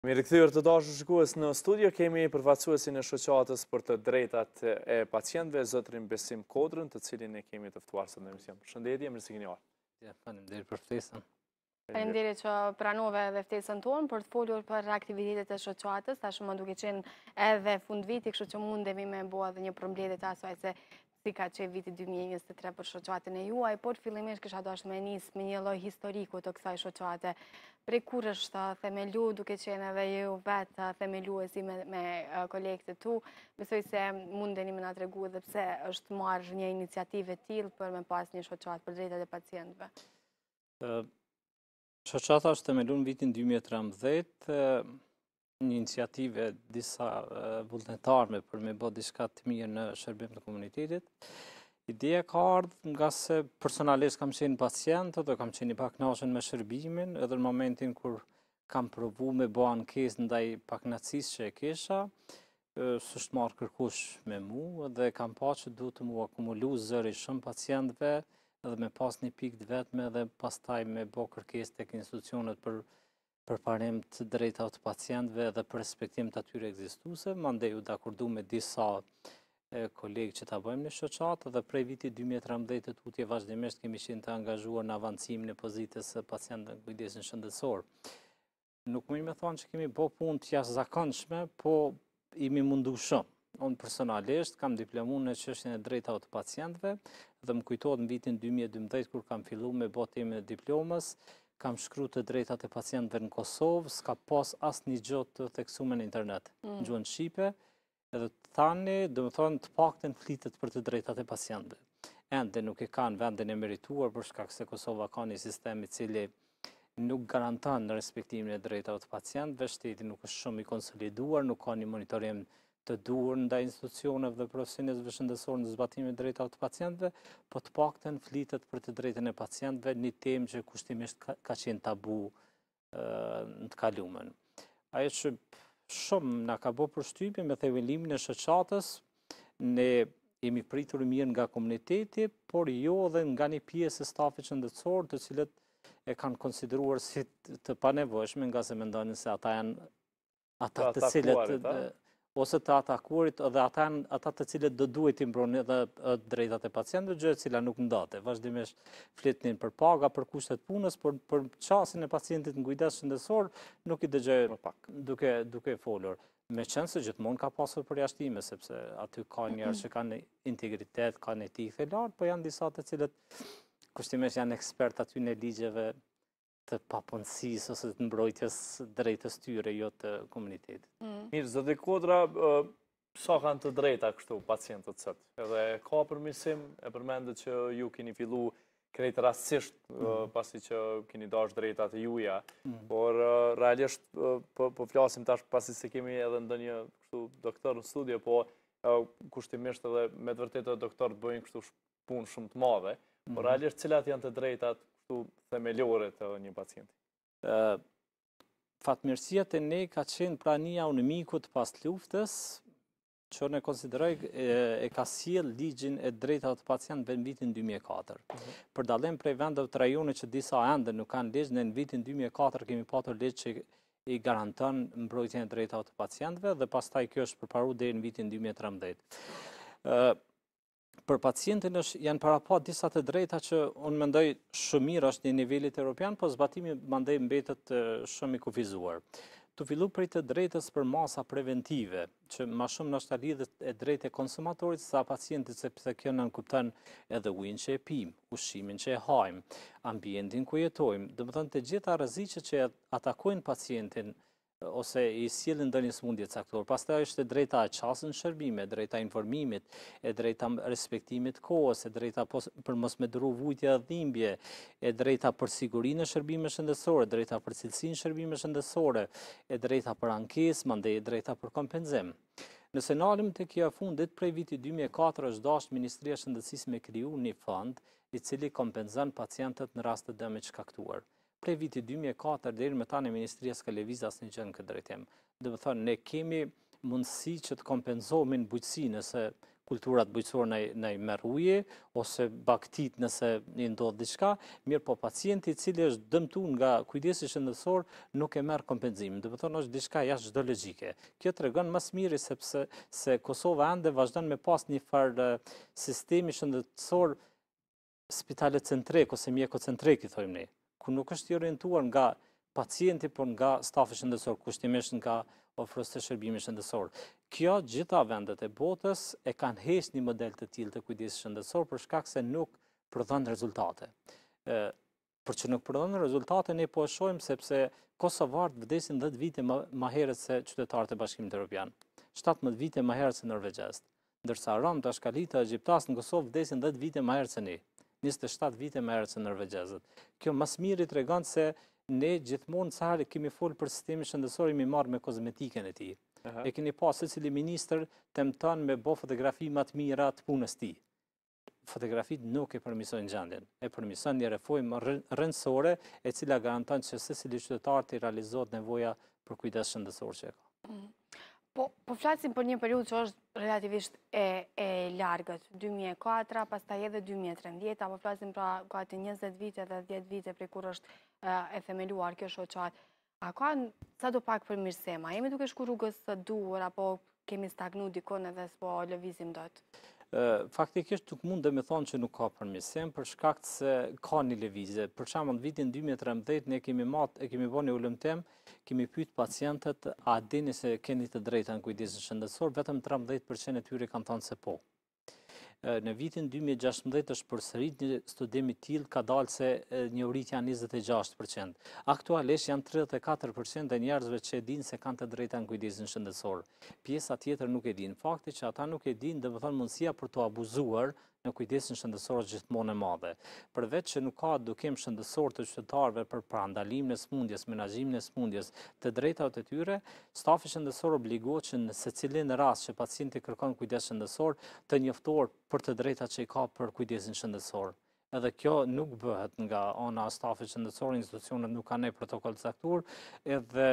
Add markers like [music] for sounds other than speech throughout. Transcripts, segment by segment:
Mirë këthyrë të dashë shkuës në studio, kemi përfacuesi në shëqatës për të drejtat e pacientve, zëtërin Besim Kodrën, të cilin e kemi tëftuarë së në misjem. Shëndetje, mërësik një arë. Ja, panim për ftesën. Për dirë që pranove dhe ftesën tonë, për të foljur për aktivitetet e shëqatës, ta shumë duke qenë edhe fund viti, kështë që mundemi me bua dhe një përmbledit aso e se si ka që viti 2023 për shoqatën e juaj, por fillimisht kësha do është me njësë me një loj historiku të kësaj shoqate. Pre kur është themelu, duke qene dhe ju vetë themelu e si me kolektët tu, besoj se mundeni me nga të regu dhe pse është marrë një iniciativë e tilë për me pas një shoqatë për drejtët e pacientëve. Shoqata është themelu në vitin 2013, një iniciative disa vullnetarme për me bëtë diska të mirë në shërbim të komunitetit. Ideja ka ardhë nga se personalisht kam qenë pacientët dhe kam qenë i paknashën me shërbimin edhe në momentin kër kam provu me bo ankes në daj paknacis që e kesha, së shtë marë kërkush me mu dhe kam pa që du të mu akumulu zëri shumë pacientëve dhe me pas një pik të vetme dhe pas taj me bo kërkes të kënë institucionet për shërbimin për parim të drejta të pacientve dhe për respektim të atyre egzistuse. Mandeju da kur akurdu me disa kolegë që ta bëjmë në shëqatë dhe prej viti 2013 të tutje vazhdimisht kemi qenë të angazhuar në avancim në pozitës pacientën kujdesin shëndësorë. Nuk më i me thonë që kemi bo pun të jashtë zakonshme, po imi mundu shumë. Unë personalisht kam diplomu në qështjën e drejta të pacientve dhe më kujtojtë në vitin 2012 kur kam fillu me botim e diplomës, kam shkru të drejtate pacientëve në Kosovë, s'ka pas asë një gjotë të theksume në internet. Në mm. gjuhën Shqipe, edhe të thani, do më thonë të pak të flitet për të drejtate pacientëve. Ende nuk e ka në vendin e merituar, për shkak se Kosova ka një sistemi cili nuk garantan në respektimin e drejtate pacientëve, shtetit nuk është shumë i konsoliduar, nuk ka një monitorim të duhur nda institucionet dhe profesionet dhe në zbatimit drejta të pacientve, po të pak të flitet për të drejten e pacientve një tem që kushtimisht ka qenë tabu në të kalumen. Ajo që shumë nga ka bo për me thevelimin e shëqatës, ne jemi pritur mirë nga komuniteti, por jo dhe nga një pjesë e stafi qëndetsor të cilët e kanë konsideruar si të panevojshme nga se mendojnë se ata janë ata pra të cilët ose të atakurit dhe ata të cilët dë duhet të imbroni dhe drejtate pacientëve, gjërë cila nuk në date. Vashdimesh fletnin për paga, për kushtet punës, për qasin e pacientit në gujdes shëndesor, nuk i dhe më pak, duke e folur. Me qënë se gjithmonë ka pasur për jashtime, sepse aty ka mm-hmm. njerë që ka në integritet, ka në etikë e lartë, po janë disate cilët kushtimesh janë ekspert aty në ligjeve të papunësis ose të mbrojtjes drejtës tyre, jo të komunitetit. Mm. Mirë, zëdi kodra, sa kanë të drejta kështu pacientët sëtë? Edhe ka përmisim, e përmendë që ju kini fillu krejtë rastësisht, mm. pasi që kini dash drejta të juja, mm. por realisht përflasim po, po tash pasi se kemi edhe ndë një doktor në studio, po kushtimisht edhe me të vërtetë doktor të bëjnë kështu punë shumë të madhe, por realisht cilat janë të drejtat këtu themelore të një pacient? Fatmirësia të ne ka qenë prania unë pas luftës, që në konsideroj e ka siel ligjin e drejta të pacient në vitin 2004. Mhm. Për dalem prej vendet të rajone që disa endë nuk kanë ligjë, në në vitin 2004 kemi patur ligjë që i garantën mbrojtjen e drejta të pacientve dhe pas taj kjo është përparu dhe në vitin 2013 për pacientin është janë para pa disa të drejta që unë mendoj shumë mirë është një nivellit europian, po zbatimi mandej mbetet shumë i kufizuar. Të fillu për i të drejtës për masa preventive, që ma shumë nështë të lidhët e drejtë e konsumatorit sa pacientit se pëse kjo në nënkuptan edhe uin që e pim, ushimin që e hajmë, ambientin ku jetojmë. Dëmë thënë të gjitha rëzicë që atakojnë pacientin ose i sjellin ndër një smundje caktuar. Pastaj është drejta e qasën shërbime, drejta informimit, e drejta respektimit kohës, e drejta për mos me dru vujtja dhimbje, e drejta për sigurinë në shërbime shëndetësore, drejta për cilësinë shërbime shëndetësore, e drejta për ankesë, mande e drejta për kompenzim. Nëse nalim të kja fundit, prej viti 2004 është dashtë Ministria Shëndësis me kriju një fund i cili kompenzan pacientët në rast të dëmi që prej viti 2004 dhe me ta në Ministrijës Kalevizas një gjënë këtë drejtim. Dhe më thënë, ne kemi mundësi që të kompenzohme në bujtësi nëse kulturat bujtësorë në i merruje, ose baktit nëse një ndodhë diqka, mirë po pacienti cili është dëmtu nga kujdesi shëndësor nuk e merë kompenzim, Dhe pëthonë është diqka jashtë gjdo legjike. Kjo të regonë mësë mirë sepse se Kosova ande vazhdanë me pas një farë sistemi shëndësorë spitalet centrek ose mjeko centrek, i thojmë ne ku nuk është i orientuar nga pacienti, por nga stafi shëndetësor, kushtimisht nga ofrës të shërbimi shëndetësor. Kjo gjitha vendet e botës e kanë hesh një model të tjilë të kujdisë shëndetësor, për shkak se nuk përdhën rezultate. Për që nuk përdhën rezultate, ne po e shojmë sepse Kosovart vdesin 10 vite ma heret se qytetarët e bashkim të Europian, 17 vite ma heret se Norvegjest, ndërsa Ram, Tashkalita, Egyptas, në Kosovë vdesin 10 vite ma heret se ne. 27 vite me erëcë nërvegjezët. Kjo mas mirë i të regantë se ne gjithmonë cahari kemi folë për sistemi shëndësori mi marë me kozmetiken e ti. E keni pasë se cili minister të me bo fotografi ma të mira të punës ti. Fotografit nuk e përmisojnë gjendin. E përmisojnë një refojmë rëndësore e cila garantanë që se cili qytetarë të i realizot nevoja për kujtës shëndësor që e ka. Mm. Po, po flasim për një periud që është relativisht e, e largët, 2004, pas ta edhe 2013, apo flasim pra gati 20 vite dhe 10 vite për kur është e, themeluar kjo shoqat. A ka në sa do pak për mirësema? Jemi duke shku rrugës së duhur, apo kemi stagnu dikone dhe s'po lëvizim dhëtë? faktikisht nuk mund dhe me thonë që nuk ka përmisim, për shkakt se ka një levizje. Për shaman, në vitin 2013, ne kemi matë, e kemi bërë një kemi pytë pacientet, a dini se keni të drejta në kujtisë në vetëm 13% e tyri kanë thonë se po në vitin 2016 është sërit një studimi tjil ka dalë se një rritja 26%. Aktualisht janë 34% e njerëzve që e dinë se kanë të drejta në kujdesin shëndesor. Pjesa tjetër nuk e dinë. Fakti që ata nuk e dinë dhe më thonë mundësia për të abuzuar në kujdesin shëndësorë gjithmonë e madhe. Përveç që nuk ka dukim shëndësorë të qytetarve për prandalimin në sëmundjes, menajim në sëmundjes, të drejta të tyre, stafi shëndësorë obligo që në se cilin rras që pacienti kërkon kujdes shëndësorë të njëftor për të drejta që i ka për kujdesin shëndësorë. Edhe kjo nuk bëhet nga ona stafi shëndësorë, institucionet nuk ka ne protokoll të saktur, edhe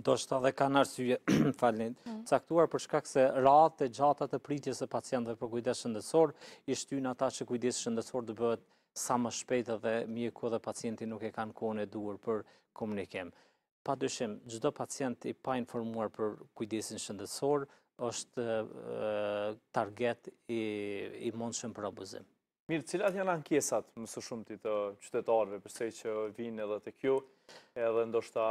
ndoshta dhe në arsye [clears throat] falnit, mm. caktuar për shkak se ratë e gjata të pritjes së pacientëve për kujdes shëndetësor, i shtyn ata që kujdes shëndetësor të bëhet sa më shpejt dhe mjeku dhe pacienti nuk e kanë kohën e duhur për komunikim. Pa dyshim, gjdo pacient i pa informuar për kujdesin shëndetësor, është target i, i për abuzim. Mirë, cilat janë ankesat më së shumë ti të qytetarve, përse që vinë edhe të kjo, edhe ndoshta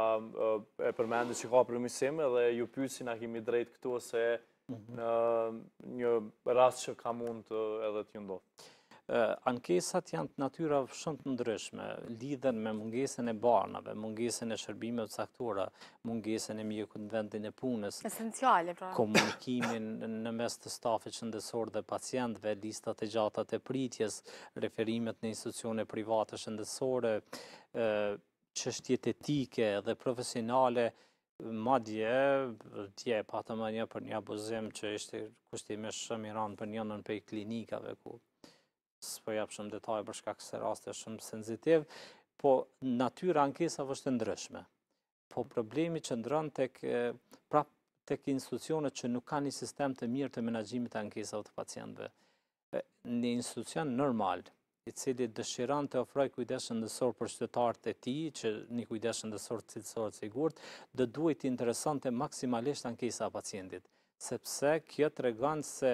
e përmendit që ka përmisim, edhe ju pysin a kemi drejt këtu, ose mhm. në një rast që ka mund edhe të këndohë ankesat janë të natyra shumë të ndryshme, lidhen me mungesën e barnave, mungesën e shërbime të saktora, mungesën e mjeku në vendin e punës, pra. komunikimin në mes të stafi qëndesor dhe pacientve, listat e gjatat e pritjes, referimet në institucione private qëndesore, qështjet etike dhe profesionale, Ma dje, dje, pa të më një për një abuzim që ishte kushtime shëmë i randë për një nën klinikave ku së po japë shumë detaj përshka këse rast e shumë sensitiv, po natyra ankesave është ndryshme. Po problemi që ndronë të prapë të institucionet që nuk ka një sistem të mirë të ankesa ankesave të pacientve. Një institucion normal, i cili dëshiran të ofroj kujdeshën dësor për qytetarët e ti, që një kujdeshën dësor të cilësorët sigurët, dë duhet të interesante maksimalisht ankesa pacientit, sepse kjo të regonë se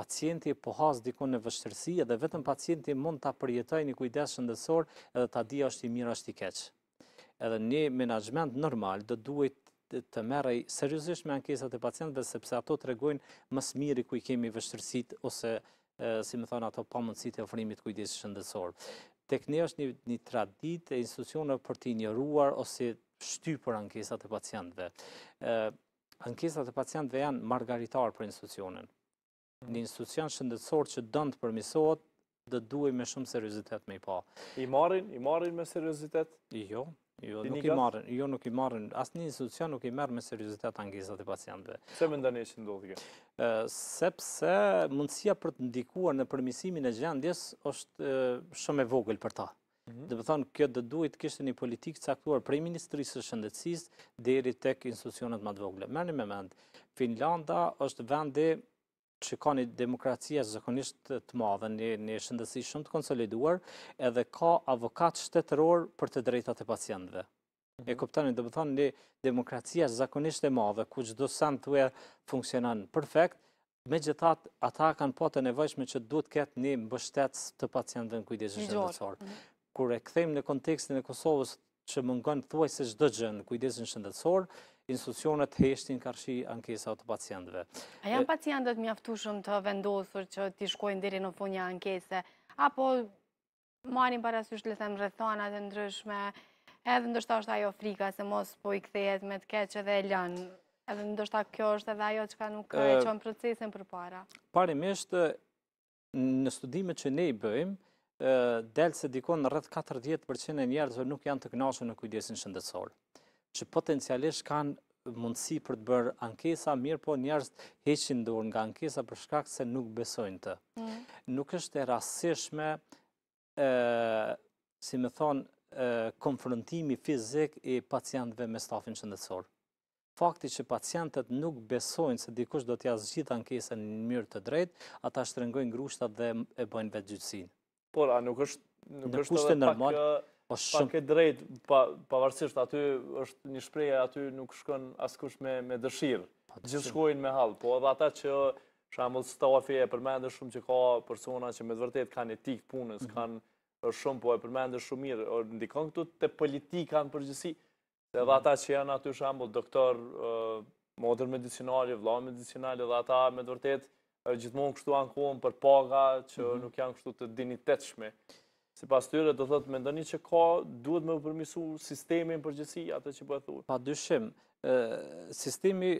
pacienti po has dikun në vështërsi edhe vetëm pacienti mund ta përjetojë një kujdes shëndetësor edhe ta dija është i mirë është i keq. Edhe një menaxhment normal do duhet të merrej seriozisht me ankesat e pacientëve sepse ato tregojnë më së miri ku i kemi vështërsitë ose e, si më thon ato pamundësitë e ofrimit kujdesit shëndetësor. Tek ne është një, një traditë e institucioneve për të injoruar ose shtypur ankesat e pacientëve. ë Ankesat e pacientëve janë margaritar për institucionin një institucion shëndetësor që dëndë përmisohet, dhe duhe me shumë seriositet me i pa. I marrin, i marrin me seriositet? Jo, jo nuk i marrin, jo nuk i marrin, asë një institucion nuk i merë me seriositet angizat e pacientve. Se më ndërni që ndodhë kjo? Sepse mundësia për të ndikuar në përmisimin e gjendjes është shumë e vogël për ta. Mhm. Dhe për thonë, kjo dhe duhet kështë një politikë caktuar prej Ministrisë Shëndetsisë dheri tek institucionet më të vogële. Merë një moment, Finlanda është vendi që ka një demokracia zëkonisht të madhe, një shëndësi shumë të konsoliduar, edhe ka avokat shtetëror për të drejta të pacientve. E mhm. këptani, dhe bëthon një demokracia zëkonisht e madhe, ku që do sanë të e funksionan perfekt, me gjithat, ata kanë po të nevojshme që duhet këtë ketë një mbështet të pacientve në kujtje zë shëndësorë. Mhm. Kure e këthejmë në kontekstin e Kosovës që më nganë thuaj se shdo gjë në kujdesin shëndetësor, institucionet heshtin kërshi ankesa të pacientve. A janë pacientet mjaftushëm të vendosur që t'i shkojnë diri në funja ankesë, apo marim parasysh të them rëthana e ndryshme, edhe ndështë ashtë ajo frika se mos po i kthejet me të keqë dhe lënë, edhe ndështë a kjo është edhe ajo që ka nuk e që në procesin për para. Parimisht, në studimet që ne i bëjmë, del se dikon në rrëth 40% e njerëzve nuk janë të knashën në kujdesin shëndetsor, që potencialisht kanë mundësi për të bërë ankesa, mirë po njerëz heqin dorë nga ankesa për shkak se nuk besojnë të. Mm. Nuk është e rasishme, si me thonë, konfrontimi fizik i pacientve me stafin shëndetsor. Fakti që pacientet nuk besojnë se dikush do t'ja zgjitha në kese në mjërë të drejt, ata shtërëngojnë grushtat dhe e bëjnë vetë Por, a nuk është... Në kushte normal, o po eh, shumë... Pak e drejt, pavarësisht, aty është një shprehje aty nuk shkon askush me dëshirë. Po, Gjithë shkojnë me halë, po edhe ata që... Shambull, stafi e përmendë shumë që ka persona që me dëvërtet kanë etikë punës, mhm. kanë shumë, po e përmendën shumë mirë. Ndikon këtu të politika në përgjësi, edhe mhm. ata që janë aty, shambull, doktor, eh, modër medicinali, vla medicinali, edhe ata me dëvërtetë, gjithmonë kështu ankohen për paga që mm -hmm. nuk janë kështu të dinitetshme. Sipas tyre do thotë mendoni se ka duhet më përmisur sistemi për gjësi atë që po e thotë. dyshim, e sistemi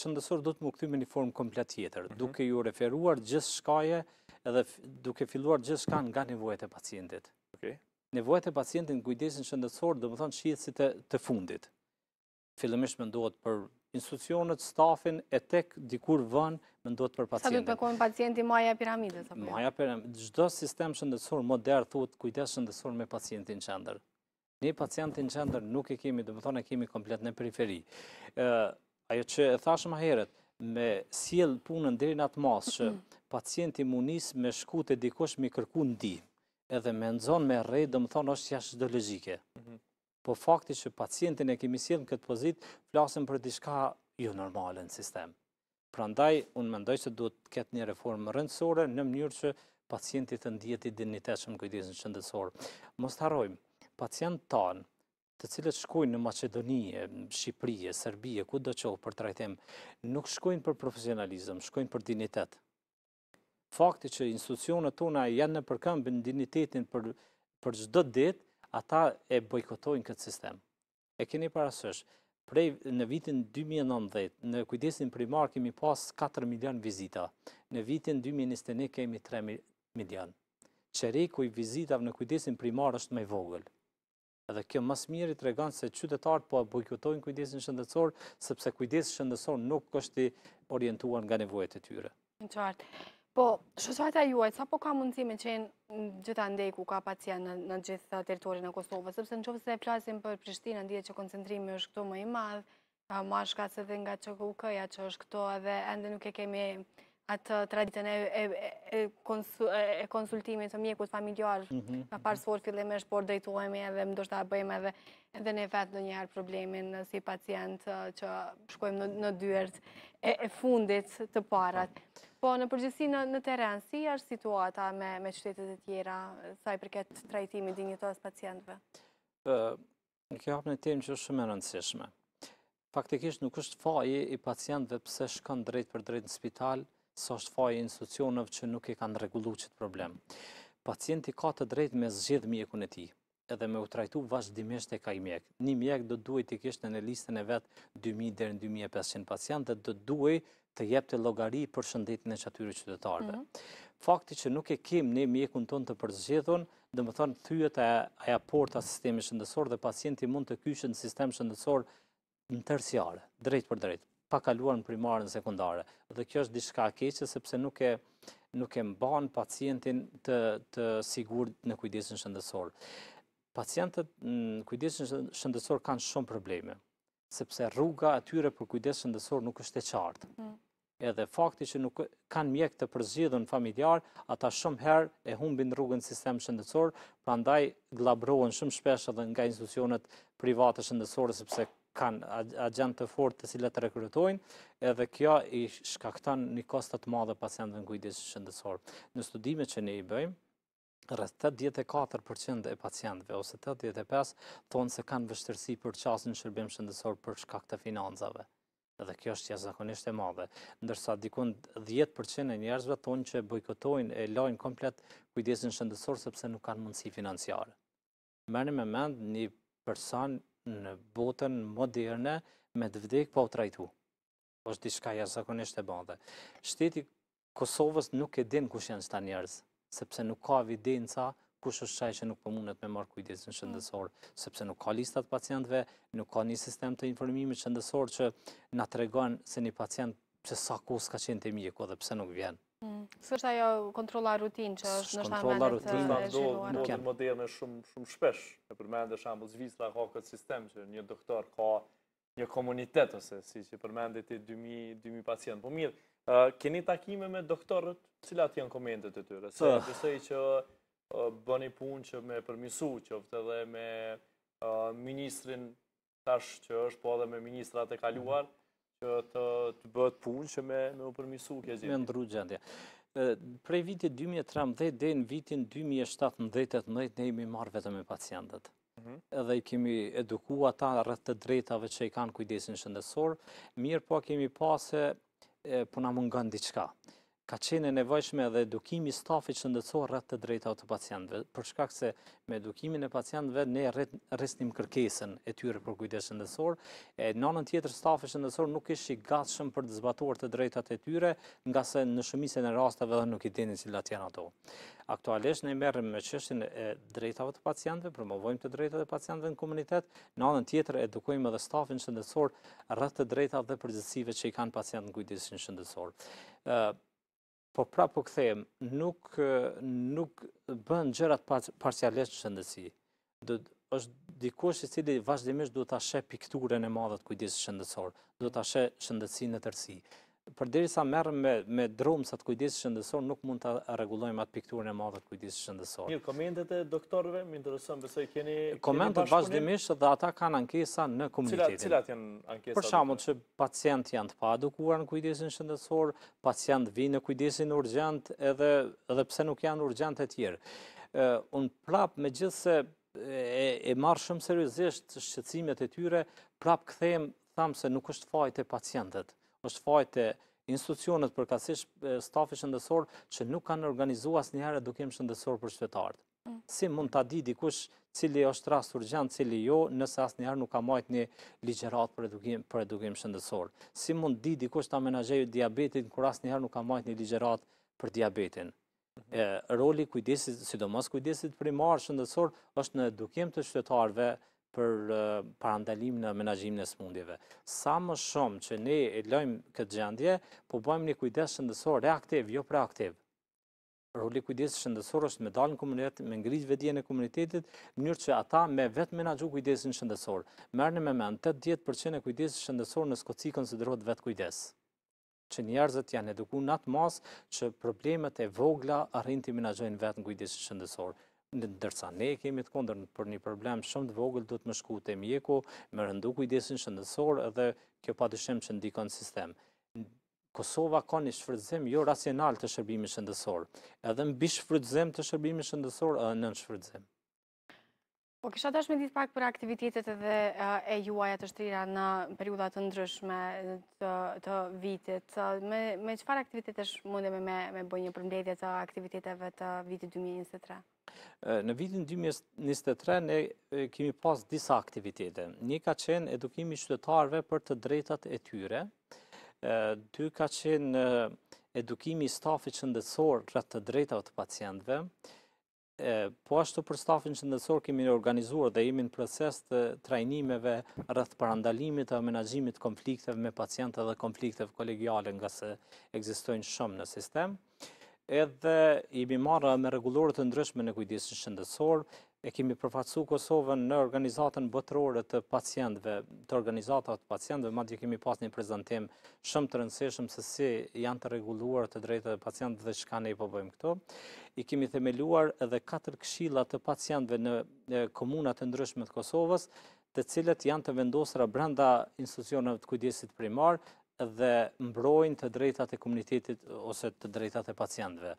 shëndetësor do të më kthy në një formë komplet tjetër mm -hmm. duke ju referuar shkaje edhe duke filluar gjithçka nga nevojat e pacientit. Okej. Okay. Nevojat e pacientit në kujdesin shëndetësor do të thonë shihetsit të, të fundit. Fillimisht mendohet për institucionet, stafin e tek dikur vënë në duhet për pacientin. Sa duhet përkojnë pacienti maja piramidës? Jo? Maja piramidës. Gjdo sistem shëndësor, modern, thot, kujtës shëndësor me pacientin qëndër. Ne pacientin qëndër nuk e kemi, dhe më thonë e kemi komplet në periferi. Ajo që e thashë më heret, me siel punën dhe në atë masë, që [clears throat] pacienti munis me shku të dikosh me kërku në di, edhe me nëzon me rej, dhe më thonë është jashtë dhe logike. Mhm. Po fakti që pacientin e kemi siel në këtë pozit, flasim për dishka ju jo normalën sistem. Pra ndaj, unë mendoj se duhet këtë një reformë rëndësore në mënyrë që pacientit të ndjeti dignitet që në kujdesin qëndësor. Mos të harojmë, pacient tanë të cilët shkujnë në Macedonije, Shqipërije, Serbije, ku do qohë për trajtem, nuk shkujnë për profesionalizm, shkujnë për dignitet. Fakti që institucionët tona janë në përkëmbë në dignitetin për gjdo dit, ata e bojkotojnë këtë sistem. E keni parasësh, prej në vitin 2019, në kujdesin primar kemi pas 4 milion vizita, në vitin 2021 kemi 3 milion. Qereku i vizitav në kujdesin primar është me vogël. Edhe kjo mas mirë i të regan se qytetarët po bojkotojnë kujdesin shëndetsor, sepse kujdesin shëndetsor nuk është i orientuar nga nevojët e tyre. Në qartë. Po, shëshata juaj, sa po ka mundësi me qenë gjitha ndej ku ka pacient në gjitha teritorin e Kosovës, sëpse në qovës e plasim për Prishtinë, ndije që koncentrimi është këto më i madhë, ma shka se dhe nga që ku këja që është këto, edhe ende nuk e kemi atë traditën e e konsultimit të mjekut familjar, pa mhm. parsfor fillim e shpor drejtuemi edhe më do shta bëjmë edhe edhe ne vetë në njerë problemin si pacient që shkojmë në dyërt e fundit të parat. Po, në përgjësi në teren, si është situata me qytetet e tjera, saj përket trajtimi dinjitës pacientve? Në kjo hapë në temë që është shumë e rëndësishme. Faktikisht nuk është faji i pacientve pëse shkën drejt për drejt në spital, së është fajë institucionëv që nuk i kanë regullu qëtë problem. Pacienti ka të drejt me zgjidh mjeku në ti, edhe me u trajtu vazhdimisht e ka i mjek. Një mjek dhe duhet të kishtë në listën e vetë 2000-2500 pacientë dhe duhet të jep të logari për shëndetin e qatyri qytetarve. Mhm. Fakti që nuk e kem një mjeku në tonë të përzgjithun, dhe më thonë ty e aja porta sistemi shëndësor dhe pacienti mund të kyshën sistem shëndësor në tërsiare, drejt për drejt pa kaluar primarën sekundare. Dhe kjo është diçka keqe sepse nuk e nuk e mban pacientin të të sigurt në kujdesin shëndetësor. Pacientët në kujdesin shëndetësor kanë shumë probleme, sepse rruga e tyre për kujdesin shëndetësor nuk është e qartë. Mm. Edhe fakti që nuk kanë mjek të përzgjidhën familjar, ata shumë herë e humbin rrugën sistemin shëndetësor, prandaj gllabrohen shumë shpesh edhe nga institucionet private shëndetësore sepse kanë agent të fort të cilat rekrutojnë, edhe kjo i shkaktan një kostat madhe pacientëve në kujdes shëndetësor. Në studimet që ne i bëjmë, rreth 84% e pacientëve ose 85 thonë se kanë vështirësi për çastin në shërbim shëndetësor për shkak të financave dhe kjo është jazakonisht e madhe, ndërsa dikun 10% e njerëzve thonë që bojkotojnë e lojnë komplet kujdesin shëndetësor sepse nuk kanë mundësi financiare. Merrni me mend një person në botën moderne me të vdek pa u trajtu. është diçka jasakonisht e bëndhe. Shteti Kosovës nuk e din kush janë qëta njerës, sepse nuk ka evidenca kush është qaj që nuk pëmunet po me marrë kujtjes në shëndësor, sepse nuk ka listat pacientve, nuk ka një sistem të informimit shëndësor që nga tregon se një pacient që sa kus ka qenë të mjeko dhe pse nuk vjenë. Mm. Së është ajo kontrola rutinë që është në shtë amendet të reshiruar? Kontrola rutinë, në modën moderne shumë shumë shpesh. E përmendë e shambull, Zvista ka këtë sistem që një doktor ka një komunitet ose, si që përmendit i 2000 pacientë. Po mirë, keni takime me doktorët, cilat janë komendet e tyre? Se përsej që bëni punë që me përmisu, që ofte dhe me ministrin tash që është, po edhe me ministrat e kaluar, që të bëtë punë që me më përmisu kje gjithë. Me ndru gjendja. Prej vitit 2013 dhe në vitin 2017 18 ne imi marrë vetëm e pacientët. Mhm. Edhe i kemi edukua ta rrët të drejtave që i kanë kujdesin shëndesor, mirë po kemi pase puna më nga mungën diqka ka qenë e nevojshme edhe edukimi stafi stafit shëndetësor rreth të drejtave të pacientëve, për shkak se me edukimin e pacientëve ne rrisnim kërkesën e tyre për kujdes shëndetësor, e në anën tjetër stafi shëndetësor nuk ishi gatshëm për të zbatuar të drejtat e tyre, nga se në shumicën e rasteve dhe nuk i dinin se lat janë ato. Aktualisht ne merrem me çështjen e drejtave të pacientëve, promovojmë të drejtat e pacientëve në komunitet, në anën tjetër edukojmë edhe stafin shëndetësor rreth të drejtave dhe përgjegjësive që i kanë pacientët në kujdesin shëndetësor. Po pra po këthejmë, nuk, nuk bën gjërat parcialisht shëndësi. Do, është dikush i cili vazhdimisht duhet të ashe pikturën e madhët kujdisë shëndësorë, duhet të ashe shëndësi në tërsi për dirisa merë me, me drumë sa të kujdisë shëndësor, nuk mund të regulojmë atë pikturën e madhe të kujdisë shëndësor. Një, komendet e doktorëve, më interesën, besoj keni... Komendet vazhdimisht dhe ata kanë ankesa në komunitetin. Cilat, cilat janë ankesa? Për shamu që pacient janë të pa në kujdisën shëndësor, pacient vinë në kujdisin urgent edhe, edhe pse nuk janë urgent e tjerë. Uh, unë prapë me gjithë se e, e marë shumë shqecimet e tyre, prapë këthejmë, thamë se nuk është fajt e pacientet është fajt e institucionet për kasish stafi shëndesor që nuk kanë organizu as njëherë edukim shëndesor për shvetarët. Mm. Si mund të di dikush cili është rast gjanë, cili jo, nëse asë njëherë nuk ka majt një ligjerat për edukim shëndesor. Si mund të di dikush të amenajeju diabetin, kur asë njëherë nuk ka majt një ligjerat për diabetin. Mm-hmm. Roli kujdesit, sidomos kujdesit primar shëndesor, është në edukim të shvetarëve për parandalim në menajim në sëmundjeve. Sa më shumë që ne e lojmë këtë gjendje, po bojmë një kujdes shëndësor reaktiv, jo proaktiv. Rulli kujdes shëndësor është me dalë në komunitet, me ngrit vedje në komunitetit, njërë që ata me vetë menaju kujdesin shëndësor. Merë në moment, 80% e kujdes shëndësor në Skoci konsiderot vetë kujdes. Që njerëzët janë eduku në atë që problemet e vogla arrin të menajojnë vetë në kujdes ndërsa ne kemi të kondër për një problem shumë të vogël, du të më shku të mjeku, më rëndu kujdesin shëndësor dhe kjo pa dyshem që ndikon sistem. Kosova ka një shfrydzim jo racional të shërbimi shëndësor, edhe në bishfrydzim të shërbimi shëndësor edhe në në shfrydzim. Po, kisha të është me ditë pak për aktivitetet edhe e juaja të shtrira në periudat të ndryshme të vitit. Me qëfar aktivitetet është mundeme me bëjnë një përmledje të aktiviteteve të vitit 2023? Në vitin 2023 ne kemi pas disa aktivitete. Një ka qenë edukimi qytetarëve për të drejtat e tyre. dy ka qenë edukimi i stafit shëndetësor rreth të drejtave të pacientëve. po ashtu për stafin shëndetësor kemi organizuar dhe jemi në proces të trajnimeve rreth parandalimit të menaxhimit të konflikteve me pacientët dhe konflikteve kolegiale nga se ekzistojnë shumë në sistem edhe i mi marra me regulorët të ndryshme në kujdisën shëndësor, e kemi përfatsu Kosovën në organizatën botërore të pacientve, të organizatët të pacientve, ma dje kemi pas një prezentim shumë të rëndësishëm se si janë të reguluar të drejtë dhe pacientve dhe shka ne i përbojmë këto. I kemi themeluar edhe 4 kshila të pacientve në komunat të ndryshme të Kosovës, të cilët janë të vendosra brenda institucionet të kujdesit primar, dhe mbrojnë të drejtate komunitetit ose të drejtate pacientve.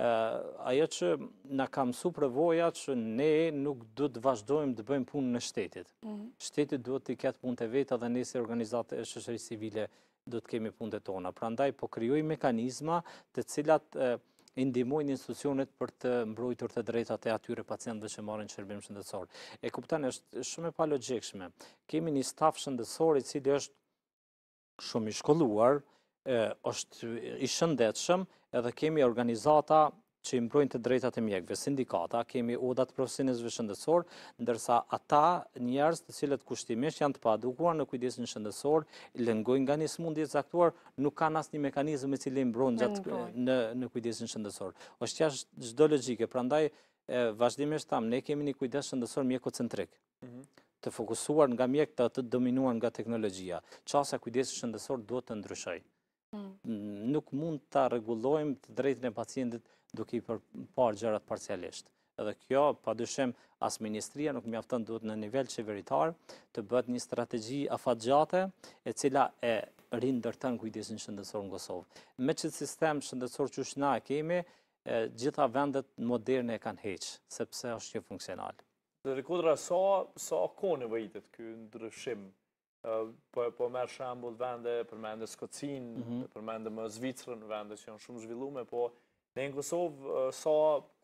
Ajo që në kam su përvoja që ne nuk du të vazhdojmë të bëjmë punë në shtetit. Mhm. Shtetit duhet të ketë punë të veta dhe nësi organizatë e shëshëri civile du të kemi punë të tona. Pra ndaj, po kryoj mekanizma të cilat indimojnë institucionet për të mbrojtur të e atyre pacientve që marrën shërbim shëndetësor. E kuptan, është shumë e palo Kemi një staf shëndetësori cili është shumë i shkolluar, është i shëndetshëm, edhe kemi organizata që i mbrojnë të drejtat e mjekve, sindikata, kemi odat profesionisëve shëndetsor, ndërsa ata njerës të cilët kushtimisht janë të padukuar në kujdesin shëndetsor, lëngojnë nga një smundi e zaktuar, nuk ka nas një mekanizme cilë i mbrojnë në kujdesin shëndetsor. Oshë që është gjdo logike, pra ndaj vazhdimisht tam, ne kemi një kujdes shëndetsor mjeko centrik. Mhm të fokusuar nga mjek të të dominuar nga teknologjia. Qasa kujdesi shëndesor duhet të ndryshoj. Mm. Nuk mund të regullojmë të drejtën e pacientit duke i përpar gjërat parcialisht. Edhe kjo, pa as ministria nuk mjaftën duhet në nivel qeveritar të bët një strategji afatgjate e cila e rinë dërtën kujdesin shëndesor në Kosovë. Me qëtë sistem shëndesor që shna e kemi, gjitha vendet moderne e kanë heqë, sepse është një funksionalë. Dhe rekodra, sa, sa ko në vajitet kë ndryshim? Po, po merë shambull vende, përmende Skocin, mm -hmm. përmende më Zvicrën, vende që janë shumë zhvillume, po Ne në Kosovë sa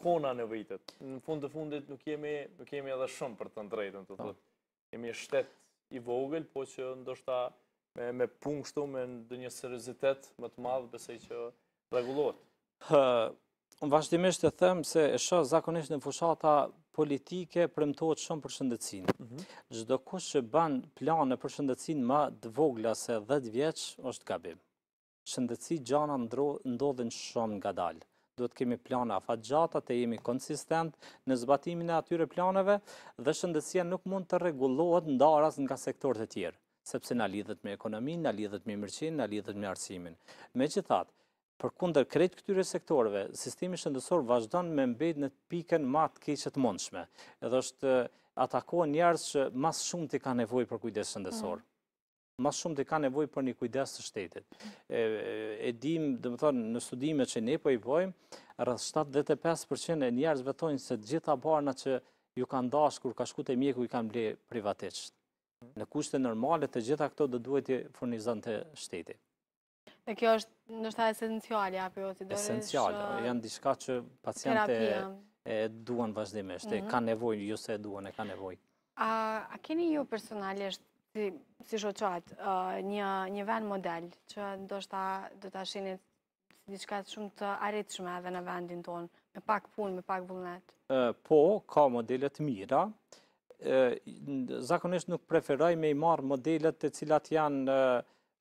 kona në vitet. Në fund të fundit nuk kemi, kemi edhe shumë për të ndrejtën të po. thotë. Kemi shtet i vogël, po që ndoshta me me punë kështu me ndonjë seriozitet më të madh besoj që rregullohet. Unë vazhdimisht të them se e shë zakonisht në fushata politike premtohet shumë për shëndëcin. Gjdo mhm. kush që ban planë për më ma vogla se 10 vjeqë, është gabim. Shëndëci gjana ndodhin shumë nga dalë. të kemi plana afat gjata, të jemi konsistent në zbatimin e atyre planeve dhe shëndëcija nuk mund të regulohet ndaras nga sektorët e tjerë, sepse në lidhët me ekonomin, në lidhët me mërqin, në lidhët me arsimin. Me që thatë, për kunder kretë këtyre sektorve, sistemi shëndësor vazhdon me mbejt në piken matë keqet mundshme. Edhe është atakohen njerës që mas shumë të ka nevoj për kujdes shëndësor. Mm. Mas shumë të ka nevoj për një kujdes të shtetit. E dim, dhe më thonë, në studime që ne po i bojmë, rrë 75% e njerës vetojnë se gjitha barna që ju kanë dashë kur ka shku të mjeku i kanë ble privatisht. Mm. Në kushte normalet e gjitha këto dhe duhet i furnizante shtetit. Dhe kjo është nështë esenciali apiotit? Jo, esenciali, uh, janë diska që pacientë e duan vazhdimisht, e mhm. ka nevoj, ju se e duan e ka nevoj. A keni ju personalisht, si shoqat, uh, një ven model që ndoshta do të ashinit të shumë të arritëshme edhe në vendin tonë, me pak punë, me pak vullnet? Po, ka modelet mira, zakonisht nuk preferoj me i marë modelet të cilat janë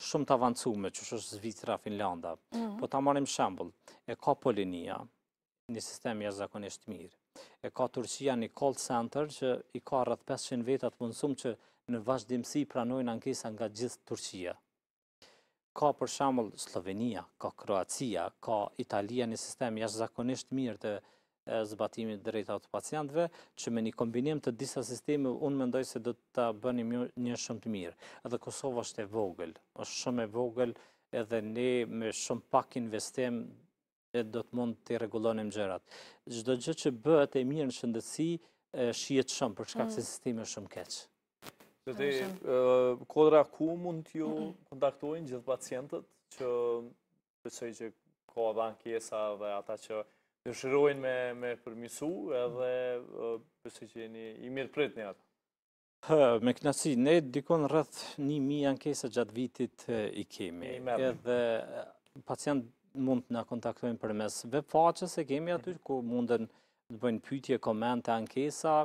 shumë të avancume, që është Zvitra, Finlanda, mhm. po ta marim shembul, e ka Polinia, një sistem jë zakonisht mirë, e ka Turqia një call center që i ka rrët 500 vetat punësum që në vazhdimësi pranojnë ankesa nga gjithë Turqia. Ka për shambull Slovenia, ka Kroacia, ka Italia një sistem jashtë zakonisht mirë të zbatimit drejta të pacientve, që me një kombinim të disa sistemi, unë mendoj se do të bënim një shumë të mirë. Edhe Kosovë është e vogël, është shumë e vogël, edhe ne me shumë pak investim e do të mund të regulonim gjerat. Gjdo gjë që bëhet e mirë në shëndësi, shiet shumë, për shkak se mm. sistemi është shumë keqë. Dhe, kodra ku mund ju kontaktojnë gjithë pacientët që përsej që ka dhe dhe ata që Të shirojnë me me përmisu edhe përse që jeni i mirë prit një atë. Me kënaci, ne dikon rrëth një mi ankesa gjatë vitit i kemi. Edhe pacient mund të nga kontaktojnë për mes vefaqës e kemi aty, mhm. ku mundën të bëjnë pytje, komente, ankesa,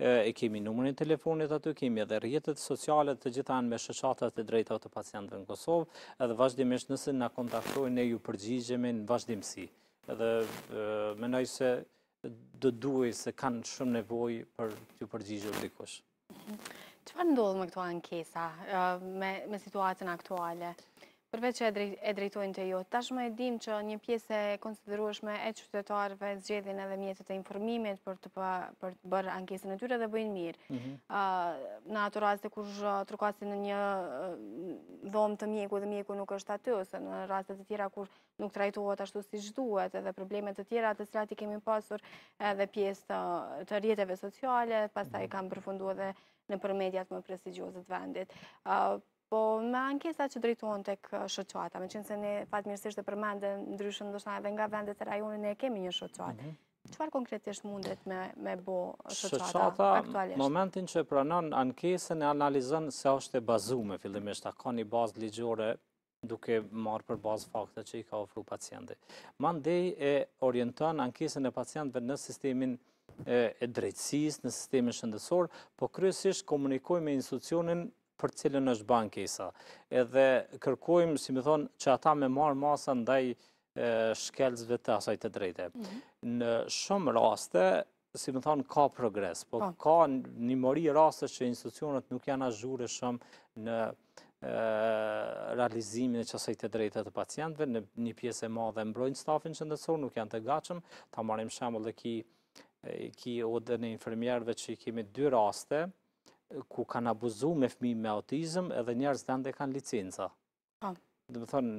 e kemi numërin telefonit aty, kemi edhe rjetët socialet të gjitha me shëshatat e drejta të pacientëve në Kosovë, edhe vazhdimisht nëse nga kontaktojnë, ne ju përgjigjemi në vazhdimësi edhe menoj se dë duaj se kanë shumë nevoj për të përgjigjur dikush. Që mhm. fa ndodhë me këto ankesa, me situatën aktuale? Përveç që e drejtojnë të jo, tash e dim që një pjesë e konsiderueshme e qytetarve zgjedhin edhe mjetët e informimit për të bërë ankesën e tyre dhe bëjnë mirë. Mhm. Në ato rase kur shë trukasin në një dhomë të mjeku dhe mjeku nuk është aty, ose në raste të tjera kur nuk trajtohet ashtu si gjithuat edhe problemet të tjera, atës lati kemi pasur edhe pjesë të rjetëve sociale, i mhm. kam përfundu edhe në përmediat më prestigjozës vendit po me ankesa që drejtuon të kë uh, shëqoata, me qënë se ne fatë mirësisht dhe përmende ndryshën ndoshna edhe nga vendet e rajonin, ne kemi një shëqoatë. Qëfar mhm. konkretisht mundet me bo shëqoata aktualisht? Momentin që pranon ankesën e analizën se është e bazu me fillimisht, a ka një bazë ligjore duke marë për bazë fakte që i ka ofru pacientit. Mandej e orientën ankesën e pacientve në sistemin e drejtsis, në sistemin shëndësor, po kryesisht komunikoj me institucionin për cilën është banë kesa. Edhe kërkojmë, si më thonë, që ata me marë masa ndaj shkelzve të asaj të drejte. Mhm. Në shumë raste, si më thonë, ka progres, po, po ka një mori raste që institucionet nuk janë azhure shumë në realizimin e qësaj të drejtë të pacientve, në një pjesë e ma dhe mbrojnë stafin që ndësor, nuk janë të gachëm, ta marim shemë dhe ki ode në infirmjerve që i kemi dy raste, ku kanë abuzu me fmi me autizm edhe njerës të ande kanë licenza. Po. Dhe më thonë,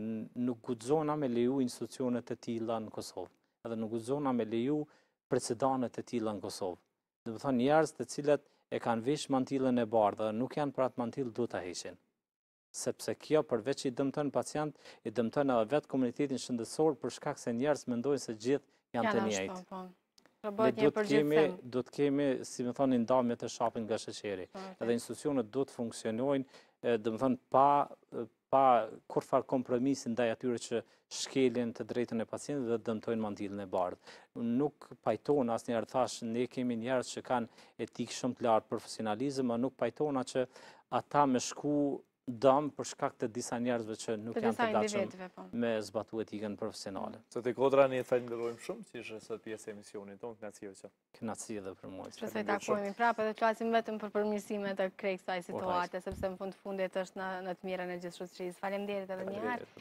nuk gudzona me leju institucionet e tila në Kosovë, edhe nuk gudzona me leju precedanet e tila në Kosovë. Dhe më thonë, njerës të cilet e kanë vishë mantilën e barë dhe nuk janë për atë mantilë du të heqin. Sepse kjo përveç i dëmëtën pacient, i dëmëtën edhe vetë komunitetin shëndësor për shkak se njerës mendojnë se gjithë janë të njëjtë. po. Dhe do të kemi, do të kemi, si më thonë, ndamjet e shapin nga shëqeri. Dhe institucionet do të funksionojnë, dhe më thonë, pa, pa kur farë kompromisin ndaj atyre që shkelin të drejtën e pacientit dhe dëmtojnë mandilën e bardhë. Nuk pajtona, asë njerë thash, ne kemi njerës që kanë etikë shumë të lartë profesionalizm, a nuk pajtona që ata me shku dëmë për shkak të disa njerëzve që nuk janë të daqëm po. me zbatu etikën profesionale. Së të kodra, një thajnë në shumë, që shënë së pjesë e misionin tonë, këna cijë jo vëse. Këna cijë dhe për mojë. Shëse të akurëmi prapë, dhe të asim vetëm për përmjësime të krejtë po, situate, sepse më fund fundit është në të mire në gjithë shusërisë. Falem dirit edhe dhe njëherë.